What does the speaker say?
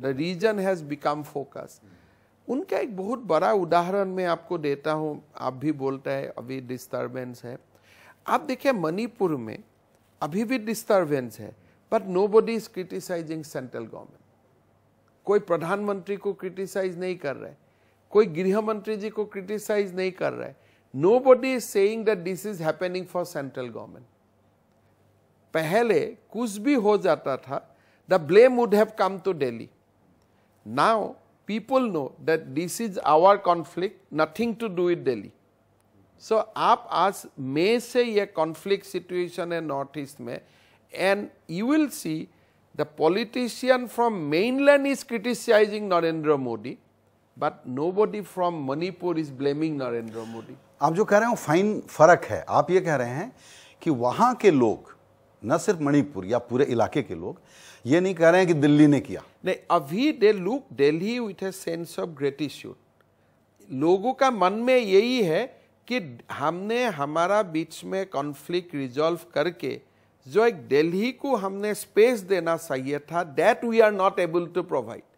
The reason has become focus उनका एक बहुत बड़ा उदाहरण मैं आपको देता हूँ आप भी बोलता है अभी डिस्टर्बेंस है आप देखिए मणिपुर में अभी भी डिस्टर्बेंस है but nobody is criticising central government कोई प्रधानमंत्री को क्रिटिसाइज नहीं कर रहे कोई गृह मंत्री जी को क्रिटिसाइज नहीं कर रहे nobody is saying that this is happening for central government पहले कुछ भी हो जाता था the blame would have come to Delhi Now people know that this is our conflict, nothing to do with Delhi. So so, आप आज May से ये कॉन्फ्लिक्ट सिचुएशन है नॉर्थ ईस्ट में and you will see the politician from mainland is criticising Narendra Modi but nobody from Manipur is blaming Narendra Modi आप जो कह रहे हो फाइन फर्क है आप ये कह रहे हैं कि वहाँ के लोग न सिर्फ मणिपुर या पूरे इलाके के लोग ये नहीं कह रहे हैं कि दिल्ली ने किया नहीं अभी they look Delhi with a sense of gratitude लोगों का मन में यही है कि हमने हमारा बीच में कॉन्फ्लिक्ट रिजॉल्व करके जो एक दिल्ली को हमने स्पेस देना चाहिए था that we are not able to provide